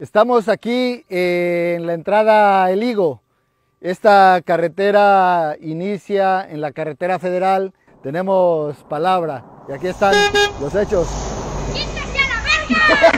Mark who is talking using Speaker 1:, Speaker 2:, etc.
Speaker 1: Estamos aquí eh, en la entrada El Higo. Esta carretera inicia en la carretera federal. Tenemos palabra. Y aquí están los hechos.